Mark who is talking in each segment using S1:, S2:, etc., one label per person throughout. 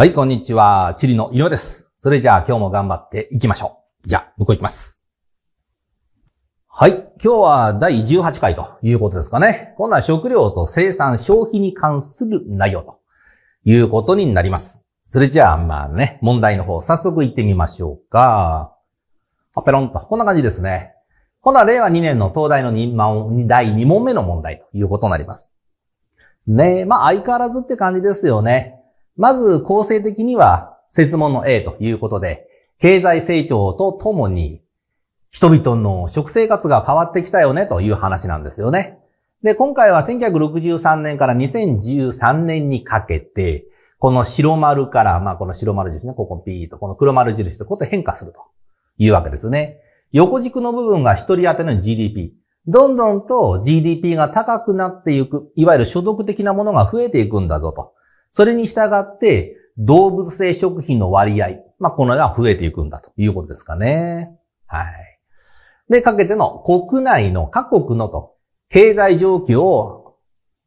S1: はい、こんにちは。チリの井上です。それじゃあ今日も頑張っていきましょう。じゃあ、向こう行きます。はい。今日は第18回ということですかね。今度は食料と生産消費に関する内容ということになります。それじゃあ、まあね、問題の方、早速行ってみましょうか。あ、ペロンと。こんな感じですね。今度は令和2年の東大の2問、第2問目の問題ということになります。ねえ、まあ相変わらずって感じですよね。まず構成的には、説問の A ということで、経済成長とともに、人々の食生活が変わってきたよねという話なんですよね。で、今回は1963年から2013年にかけて、この白丸から、まあこの白丸印ね、ここピーと、この黒丸印とこと変化するというわけですね。横軸の部分が一人当たりの GDP。どんどんと GDP が高くなっていく、いわゆる所得的なものが増えていくんだぞとそれに従って、動物性食品の割合、まあ、このな増えていくんだということですかね。はい。で、かけての国内の各国のと、経済状況を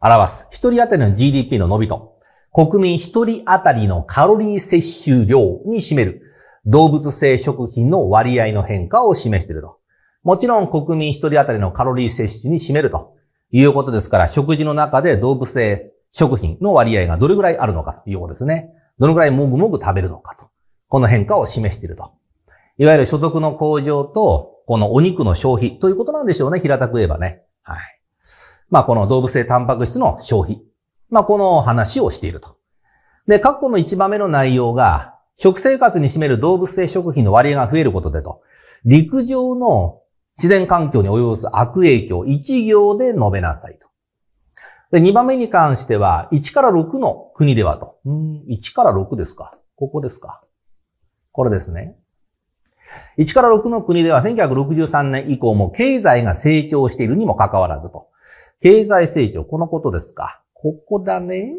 S1: 表す。一人当たりの GDP の伸びと、国民一人当たりのカロリー摂取量に占める動物性食品の割合の変化を示していると。もちろん国民一人当たりのカロリー摂取に占めるということですから、食事の中で動物性食品の割合がどれぐらいあるのかということですね。どのぐらいもぐもぐ食べるのかと。この変化を示していると。いわゆる所得の向上と、このお肉の消費ということなんでしょうね。平たく言えばね。はい。まあ、この動物性タンパク質の消費。まあ、この話をしていると。で、括弧の1番目の内容が、食生活に占める動物性食品の割合が増えることでと、陸上の自然環境に及ぼす悪影響、一行で述べなさいと。で、2番目に関しては、1から6の国ではと。うん、1から6ですか。ここですか。これですね。1から6の国では1963年以降も経済が成長しているにもかかわらずと。経済成長、このことですか。ここだね。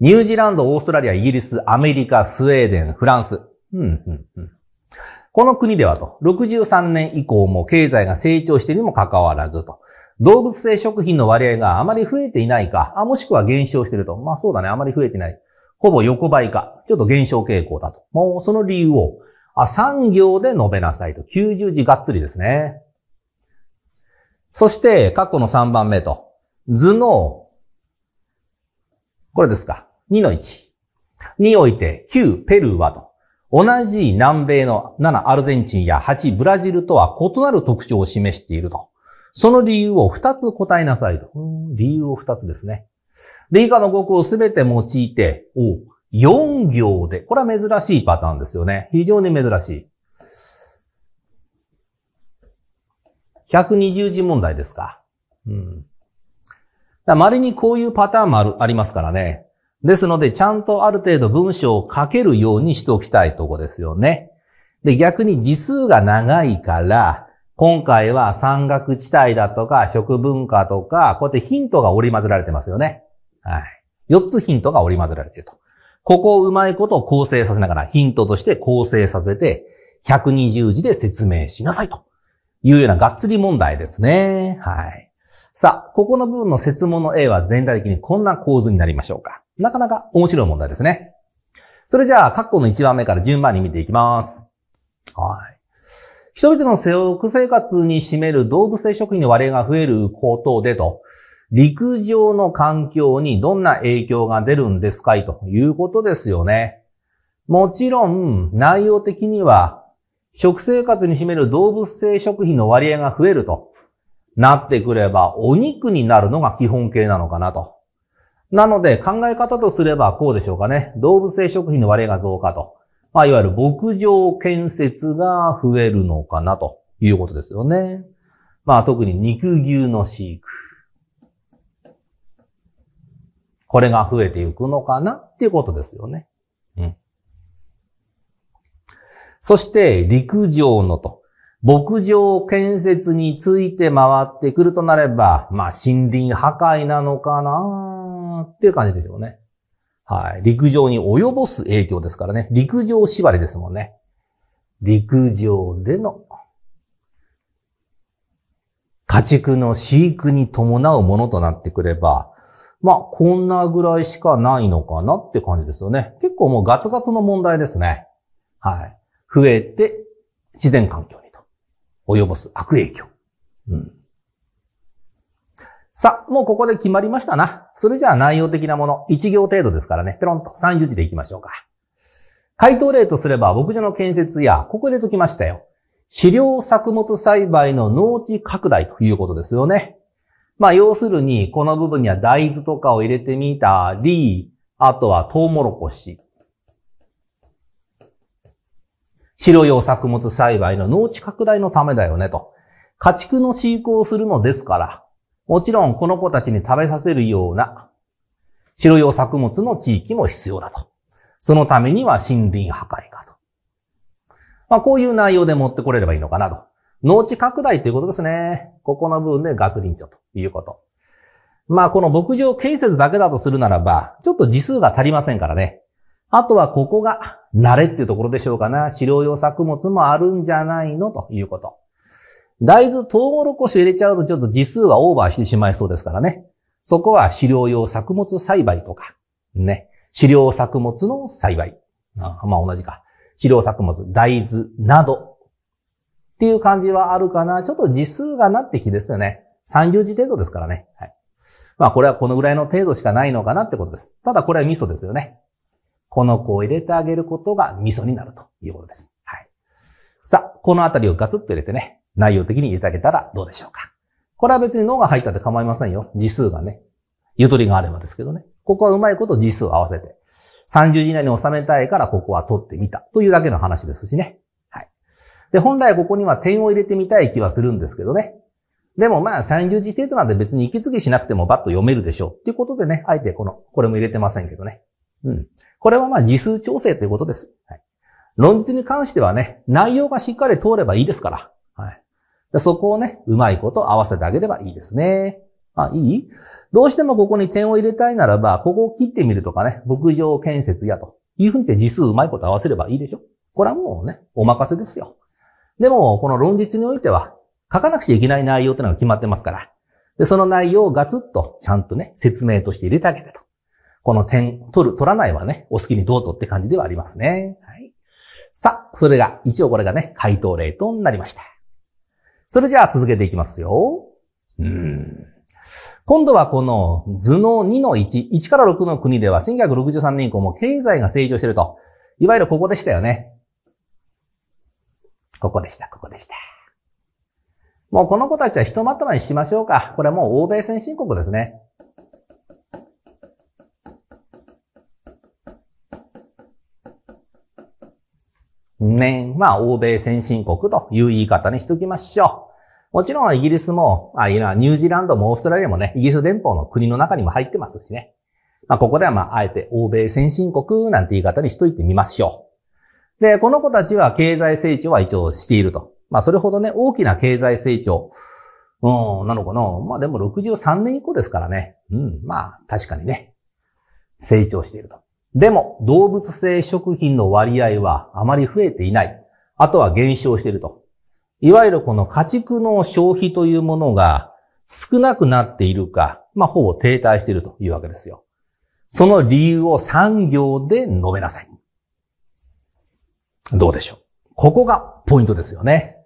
S1: ニュージーランド、オーストラリア、イギリス、アメリカ、スウェーデン、フランス。うん、うん、うん。この国ではと、63年以降も経済が成長しているにもかかわらずと、動物性食品の割合があまり増えていないか、あもしくは減少していると。まあそうだね、あまり増えてない。ほぼ横ばいか、ちょっと減少傾向だと。もうその理由を、あ、産業で述べなさいと。90字がっつりですね。そして、過去の3番目と、図の、これですか、2の1。において、旧ペルーはと。同じ南米の7アルゼンチンや8ブラジルとは異なる特徴を示していると。その理由を2つ答えなさいと。理由を2つですね。で、以下の語句をすべて用いて、お4行で。これは珍しいパターンですよね。非常に珍しい。120字問題ですか。うん。だまれにこういうパターンもある、ありますからね。ですので、ちゃんとある程度文章を書けるようにしておきたいとこですよね。で、逆に字数が長いから、今回は山岳地帯だとか、食文化とか、こうやってヒントが織り混ぜられてますよね。はい。4つヒントが織り混ぜられていると。ここをうまいことを構成させながら、ヒントとして構成させて、120字で説明しなさいというようながっつり問題ですね。はい。さあ、ここの部分の説問の A は全体的にこんな構図になりましょうか。なかなか面白い問題ですね。それじゃあ、括弧の1番目から順番に見ていきます。はい。人々の食生活に占める動物性食品の割合が増えることでと、陸上の環境にどんな影響が出るんですかいということですよね。もちろん、内容的には、食生活に占める動物性食品の割合が増えるとなってくれば、お肉になるのが基本形なのかなとなので、考え方とすればこうでしょうかね。動物性食品の割合が増加と。まあ、いわゆる牧場建設が増えるのかなということですよね。まあ、特に肉牛の飼育。これが増えていくのかなっていうことですよね。うん。そして、陸上のと。牧場建設について回ってくるとなれば、まあ森林破壊なのかなっていう感じですよね。はい。陸上に及ぼす影響ですからね。陸上縛りですもんね。陸上での家畜の飼育に伴うものとなってくれば、まあ、こんなぐらいしかないのかなって感じですよね。結構もうガツガツの問題ですね。はい。増えて自然環境にと及ぼす悪影響。うん。さあ、もうここで決まりましたな。それじゃあ内容的なもの、1行程度ですからね、ペロンと30字でいきましょうか。回答例とすれば、牧場の建設や、ここでときましたよ。飼料作物栽培の農地拡大ということですよね。まあ、要するに、この部分には大豆とかを入れてみたり、あとはトウモロコシ。飼料用作物栽培の農地拡大のためだよねと。家畜の飼育をするのですから、もちろんこの子たちに食べさせるような白用作物の地域も必要だと。そのためには森林破壊かと。まあこういう内容で持ってこれればいいのかなと。農地拡大ということですね。ここの部分でガス林長ということ。まあこの牧場建設だけだとするならば、ちょっと字数が足りませんからね。あとはここが慣れっていうところでしょうかな。飼料用作物もあるんじゃないのということ。大豆、トウモロコシ入れちゃうとちょっと時数はオーバーしてしまいそうですからね。そこは飼料用作物栽培とか、ね。飼料作物の栽培。あまあ同じか。飼料作物、大豆など。っていう感じはあるかな。ちょっと時数がなってきですよね。30字程度ですからね。はい。まあこれはこのぐらいの程度しかないのかなってことです。ただこれは味噌ですよね。この子を入れてあげることが味噌になるということです。はい。さあ、このあたりをガツッと入れてね、内容的に入れてあげたらどうでしょうか。これは別に脳が入ったって構いませんよ。字数がね。ゆとりがあればですけどね。ここはうまいこと字数を合わせて。30字以内に収めたいからここは取ってみた。というだけの話ですしね。はい。で、本来ここには点を入れてみたい気はするんですけどね。でもまあ30字程度なんで別に息継ぎしなくてもバッと読めるでしょう。っていうことでね、あえてこの、これも入れてませんけどね。うん。これはまあ字数調整ということです。はい。論述に関してはね、内容がしっかり通ればいいですから。そこをね、うまいこと合わせてあげればいいですね。あ、いいどうしてもここに点を入れたいならば、ここを切ってみるとかね、牧場建設やというふうにして字数うまいこと合わせればいいでしょこれはもうね、お任せですよ。でも、この論述においては、書かなくちゃいけない内容ってのが決まってますから。で、その内容をガツッとちゃんとね、説明として入れてあげてと。この点、取る、取らないはね、お好きにどうぞって感じではありますね。はい。さあ、それが、一応これがね、回答例となりました。それじゃあ続けていきますよ。うん。今度はこの図の2の1、1から6の国では1963年以降も経済が成長していると。いわゆるここでしたよね。ここでした、ここでした。もうこの子たちはひとまとまりしましょうか。これはもう欧米先進国ですね。年、まあ、欧米先進国という言い方にしときましょう。もちろんイギリスも、あ、いな、ニュージーランドもオーストラリアもね、イギリス連邦の国の中にも入ってますしね。まあ、ここではまあ、あえて欧米先進国なんて言い方にしといてみましょう。で、この子たちは経済成長は一応していると。まあ、それほどね、大きな経済成長、うん、なのかな。まあ、でも63年以降ですからね。うん、まあ、確かにね、成長していると。でも、動物性食品の割合はあまり増えていない。あとは減少していると。いわゆるこの家畜の消費というものが少なくなっているか、まあ、ほぼ停滞しているというわけですよ。その理由を産業で述べなさい。どうでしょう。ここがポイントですよね。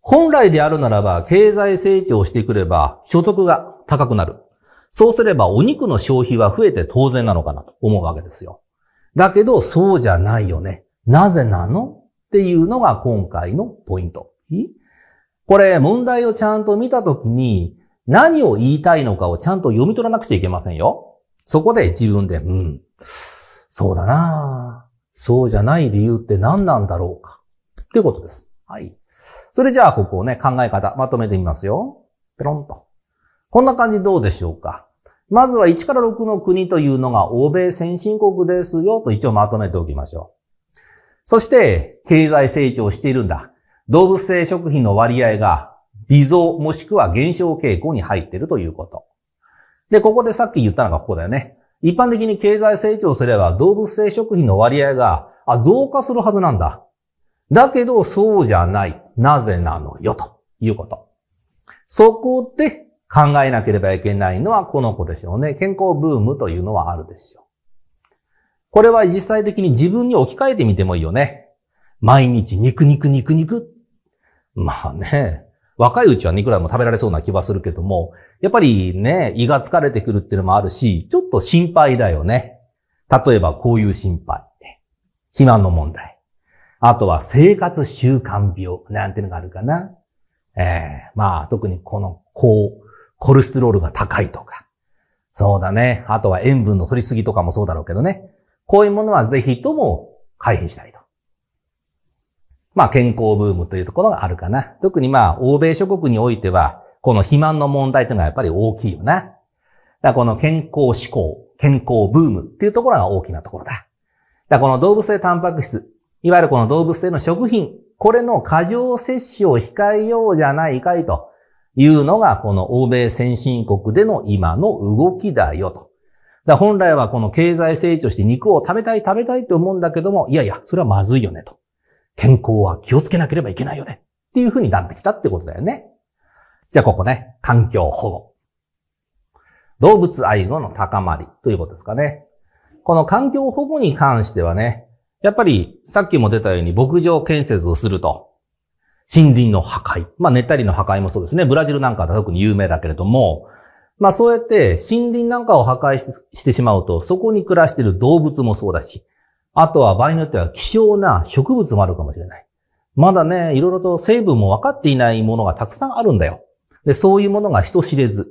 S1: 本来であるならば、経済成長してくれば、所得が高くなる。そうすればお肉の消費は増えて当然なのかなと思うわけですよ。だけど、そうじゃないよね。なぜなのっていうのが今回のポイント。これ、問題をちゃんと見たときに、何を言いたいのかをちゃんと読み取らなくちゃいけませんよ。そこで自分で、うん、そうだなそうじゃない理由って何なんだろうか。っていうことです。はい。それじゃあ、ここをね、考え方、まとめてみますよ。ペロンと。こんな感じどうでしょうか。まずは1から6の国というのが欧米先進国ですよと一応まとめておきましょう。そして、経済成長しているんだ。動物性食品の割合が微増もしくは減少傾向に入っているということ。で、ここでさっき言ったのがここだよね。一般的に経済成長すれば動物性食品の割合が増加するはずなんだ。だけどそうじゃない。なぜなのよということ。そこで考えなければいけないのはこの子でしょうね。健康ブームというのはあるでしょう。これは実際的に自分に置き換えてみてもいいよね。毎日肉肉肉肉。まあね、若いうちは肉らも食べられそうな気はするけども、やっぱりね、胃が疲れてくるっていうのもあるし、ちょっと心配だよね。例えばこういう心配。肥満の問題。あとは生活習慣病なんていうのがあるかな。ええー、まあ特にこの高コルステロールが高いとか。そうだね。あとは塩分の取りすぎとかもそうだろうけどね。こういうものはぜひとも回避したいと。まあ健康ブームというところがあるかな。特にまあ欧米諸国においては、この肥満の問題というのはやっぱり大きいよな。だこの健康志向、健康ブームっていうところが大きなところだ。だこの動物性タンパク質、いわゆるこの動物性の食品、これの過剰摂取を控えようじゃないかいと。いうのが、この欧米先進国での今の動きだよと。だ本来はこの経済成長して肉を食べたい食べたいって思うんだけども、いやいや、それはまずいよねと。健康は気をつけなければいけないよね。っていう風になってきたってことだよね。じゃあここね、環境保護。動物愛護の高まりということですかね。この環境保護に関してはね、やっぱりさっきも出たように牧場建設をすると。森林の破壊。まあ、熱帯林の破壊もそうですね。ブラジルなんかは特に有名だけれども、まあ、そうやって森林なんかを破壊してしまうと、そこに暮らしている動物もそうだし、あとは場合によっては希少な植物もあるかもしれない。まだね、いろいろと成分も分かっていないものがたくさんあるんだよ。で、そういうものが人知れず、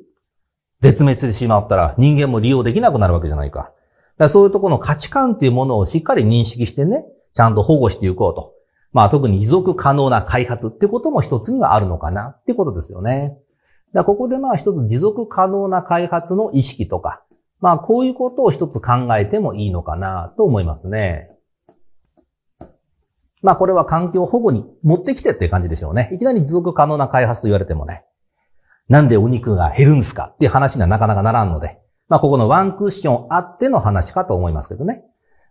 S1: 絶滅してしまったら人間も利用できなくなるわけじゃないか。だからそういうところの価値観っていうものをしっかり認識してね、ちゃんと保護していこうと。まあ特に持続可能な開発ってことも一つにはあるのかなってことですよね。だここでまあ一つ持続可能な開発の意識とか、まあこういうことを一つ考えてもいいのかなと思いますね。まあこれは環境保護に持ってきてっていう感じでしょうね。いきなり持続可能な開発と言われてもね、なんでお肉が減るんですかっていう話にはなかなかならんので、まあここのワンクッションあっての話かと思いますけどね。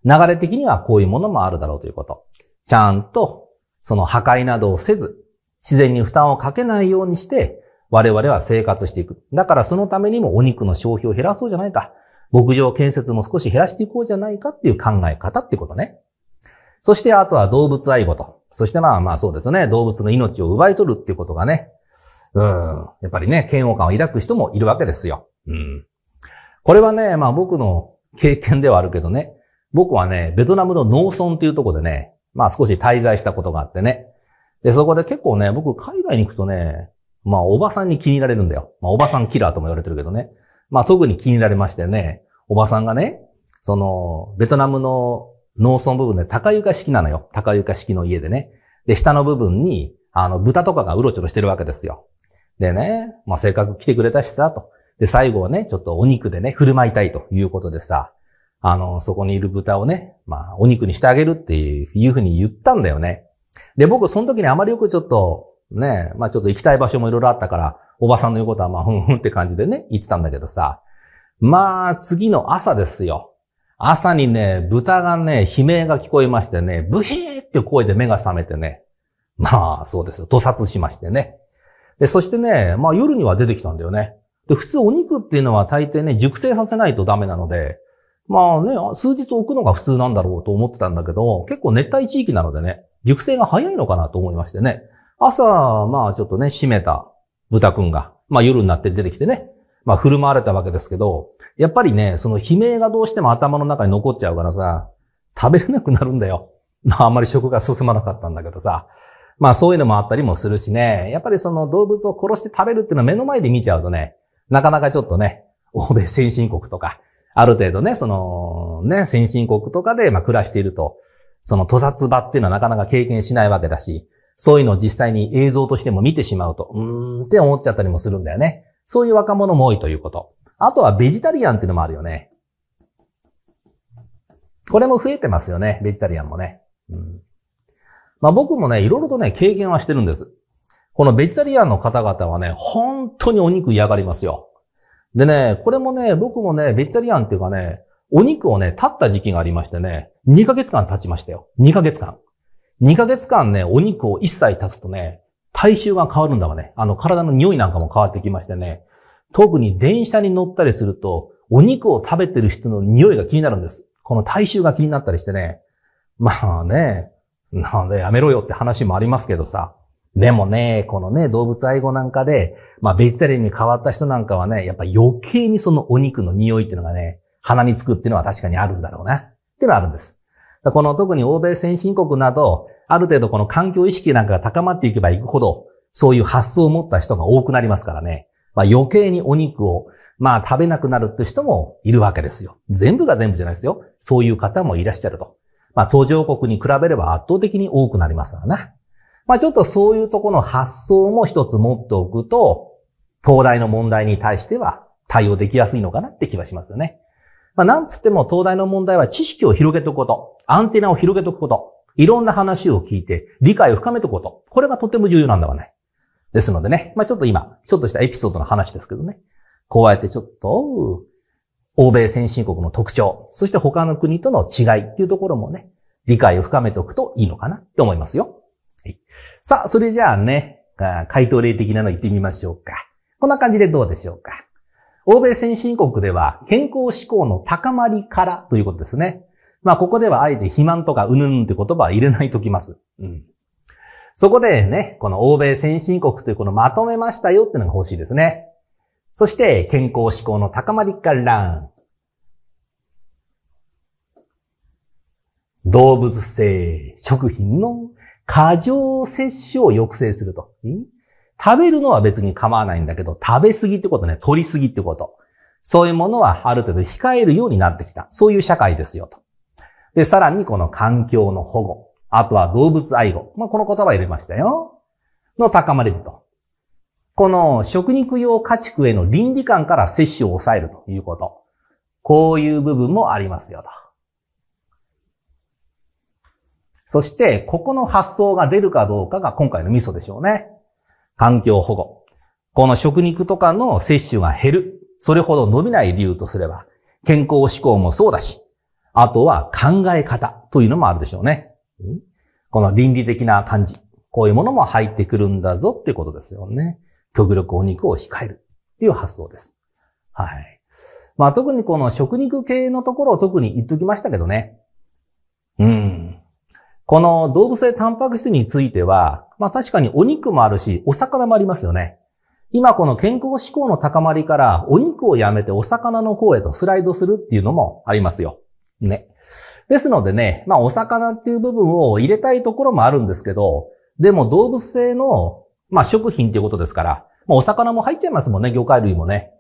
S1: 流れ的にはこういうものもあるだろうということ。ちゃんとその破壊などをせず、自然に負担をかけないようにして、我々は生活していく。だからそのためにもお肉の消費を減らそうじゃないか。牧場建設も少し減らしていこうじゃないかっていう考え方ってことね。そしてあとは動物愛護と。そしてまあまあそうですね。動物の命を奪い取るっていうことがね。うん。やっぱりね、嫌悪感を抱く人もいるわけですよ。うん。これはね、まあ僕の経験ではあるけどね。僕はね、ベトナムの農村っていうとこでね、まあ少し滞在したことがあってね。で、そこで結構ね、僕海外に行くとね、まあおばさんに気に入られるんだよ。まあおばさんキラーとも言われてるけどね。まあ特に気に入られましてね、おばさんがね、その、ベトナムの農村部分で高床式なのよ。高床式の家でね。で、下の部分に、あの、豚とかがうろちょろしてるわけですよ。でね、まあ、せっかく来てくれたしさ、と。で、最後はね、ちょっとお肉でね、振る舞いたいということでさ、あの、そこにいる豚をね、まあ、お肉にしてあげるっていうふうに言ったんだよね。で、僕、その時にあまりよくちょっと、ね、まあちょっと行きたい場所もいろいろあったから、おばさんの言うことはまあ、ふんふんって感じでね、言ってたんだけどさ。まあ、次の朝ですよ。朝にね、豚がね、悲鳴が聞こえましてね、ブヒーって声で目が覚めてね。まあ、そうですよ。屠殺しましてね。で、そしてね、まあ夜には出てきたんだよね。で、普通お肉っていうのは大抵ね、熟成させないとダメなので、まあね、数日置くのが普通なんだろうと思ってたんだけど、結構熱帯地域なのでね、熟成が早いのかなと思いましてね。朝、まあちょっとね、締めた豚くんが、まあ夜になって出てきてね、まあ振る舞われたわけですけど、やっぱりね、その悲鳴がどうしても頭の中に残っちゃうからさ、食べれなくなるんだよ。まああんまり食が進まなかったんだけどさ。まあそういうのもあったりもするしね、やっぱりその動物を殺して食べるっていうのは目の前で見ちゃうとね、なかなかちょっとね、欧米先進国とか、ある程度ね、その、ね、先進国とかで、まあ、暮らしていると、その、屠殺場っていうのはなかなか経験しないわけだし、そういうのを実際に映像としても見てしまうと、うーんって思っちゃったりもするんだよね。そういう若者も多いということ。あとはベジタリアンっていうのもあるよね。これも増えてますよね、ベジタリアンもね。うん、まあ僕もね、いろいろとね、経験はしてるんです。このベジタリアンの方々はね、本当にお肉嫌がりますよ。でね、これもね、僕もね、ベジタリアンっていうかね、お肉をね、立った時期がありましてね、2ヶ月間経ちましたよ。2ヶ月間。2ヶ月間ね、お肉を一切立つとね、体臭が変わるんだわね。あの、体の匂いなんかも変わってきましてね。特に電車に乗ったりすると、お肉を食べてる人の匂いが気になるんです。この体臭が気になったりしてね。まあね、なんでやめろよって話もありますけどさ。でもね、このね、動物愛護なんかで、まあ、ベジタリアンに変わった人なんかはね、やっぱ余計にそのお肉の匂いっていうのがね、鼻につくっていうのは確かにあるんだろうな。っていうのはあるんです。この特に欧米先進国など、ある程度この環境意識なんかが高まっていけばいくほど、そういう発想を持った人が多くなりますからね。まあ余計にお肉を、まあ食べなくなるって人もいるわけですよ。全部が全部じゃないですよ。そういう方もいらっしゃると。まあ途上国に比べれば圧倒的に多くなりますからな。まあちょっとそういうとこの発想も一つ持っておくと、東大の問題に対しては対応できやすいのかなって気はしますよね。まあなんつっても東大の問題は知識を広げておくこと、アンテナを広げておくこと、いろんな話を聞いて理解を深めておくこと、これがとても重要なんだわね。ですのでね、まあちょっと今、ちょっとしたエピソードの話ですけどね、こうやってちょっと、欧米先進国の特徴、そして他の国との違いっていうところもね、理解を深めておくといいのかなって思いますよ。さあ、それじゃあね、回答例的なの言ってみましょうか。こんな感じでどうでしょうか。欧米先進国では健康志向の高まりからということですね。まあ、ここではあえて肥満とかうぬんって言葉は入れないときます。うん。そこでね、この欧米先進国というこのまとめましたよっていうのが欲しいですね。そして、健康志向の高まりから、動物性食品の過剰摂取を抑制すると。食べるのは別に構わないんだけど、食べ過ぎってことね、取り過ぎってこと。そういうものはある程度控えるようになってきた。そういう社会ですよと。で、さらにこの環境の保護。あとは動物愛護。まあ、この言葉入れましたよ。の高まりると。この食肉用家畜への倫理観から摂取を抑えるということ。こういう部分もありますよと。そして、ここの発想が出るかどうかが今回のミソでしょうね。環境保護。この食肉とかの摂取が減る。それほど伸びない理由とすれば、健康志向もそうだし、あとは考え方というのもあるでしょうね。この倫理的な感じ。こういうものも入ってくるんだぞっていうことですよね。極力お肉を控えるっていう発想です。はい。まあ特にこの食肉系のところを特に言っときましたけどね。うん。この動物性タンパク質については、まあ確かにお肉もあるし、お魚もありますよね。今この健康志向の高まりからお肉をやめてお魚の方へとスライドするっていうのもありますよ。ね。ですのでね、まあお魚っていう部分を入れたいところもあるんですけど、でも動物性の、まあ食品っていうことですから、まあお魚も入っちゃいますもんね、魚介類もね。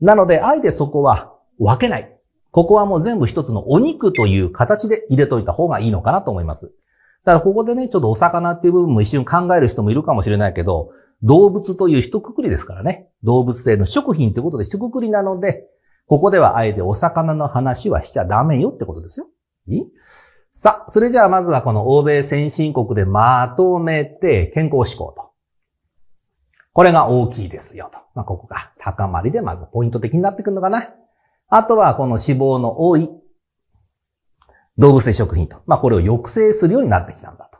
S1: なので、あえてそこは分けない。ここはもう全部一つのお肉という形で入れといた方がいいのかなと思います。だからここでね、ちょっとお魚っていう部分も一瞬考える人もいるかもしれないけど、動物という一括りですからね。動物性の食品ってことで一括りなので、ここではあえてお魚の話はしちゃダメよってことですよ。いいさあ、それじゃあまずはこの欧米先進国でまとめて健康志向と。これが大きいですよと。まあ、ここが高まりでまずポイント的になってくるのかな。あとはこの脂肪の多い動物性食品と。まあ、これを抑制するようになってきたんだと。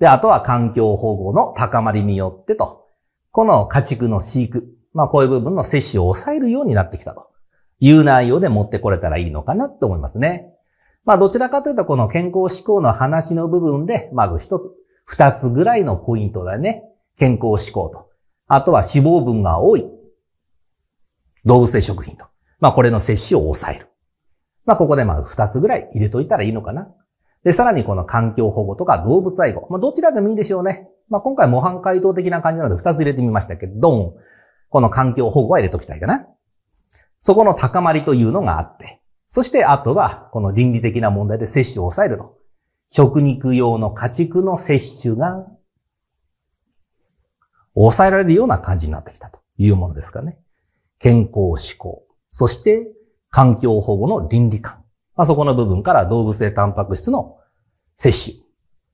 S1: で、あとは環境保護の高まりによってと、この家畜の飼育、まあ、こういう部分の摂取を抑えるようになってきたという内容で持ってこれたらいいのかなと思いますね。まあ、どちらかというと、この健康志向の話の部分で、まず一つ、二つぐらいのポイントだね。健康志向と。あとは脂肪分が多い。動物性食品と。まあ、これの摂取を抑える。まあ、ここでまあ、二つぐらい入れといたらいいのかな。で、さらにこの環境保護とか動物愛護。まあ、どちらでもいいでしょうね。まあ、今回模範解答的な感じなので二つ入れてみましたけど、この環境保護は入れときたいかな。そこの高まりというのがあって、そしてあとは、この倫理的な問題で摂取を抑えると。食肉用の家畜の摂取が、抑えられるような感じになってきたというものですかね。健康志向。そして、環境保護の倫理観。まあ、そこの部分から動物性タンパク質の摂取、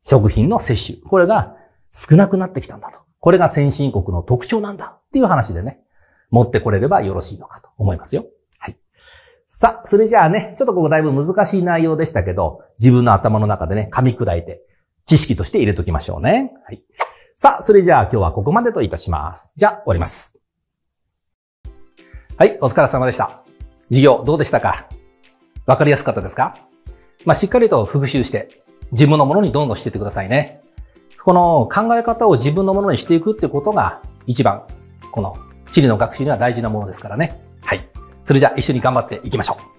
S1: 食品の摂取、これが少なくなってきたんだと。これが先進国の特徴なんだっていう話でね、持ってこれればよろしいのかと思いますよ。はい。さあ、それじゃあね、ちょっとここだいぶ難しい内容でしたけど、自分の頭の中でね、噛み砕いて、知識として入れときましょうね。はい。さあ、それじゃあ今日はここまでといたします。じゃあ、終わります。はい、お疲れ様でした。授業どうでしたかわかりやすかったですかまあ、しっかりと復習して、自分のものにどんどんしていってくださいね。この考え方を自分のものにしていくってことが、一番、この地理の学習には大事なものですからね。はい。それじゃあ一緒に頑張っていきましょう。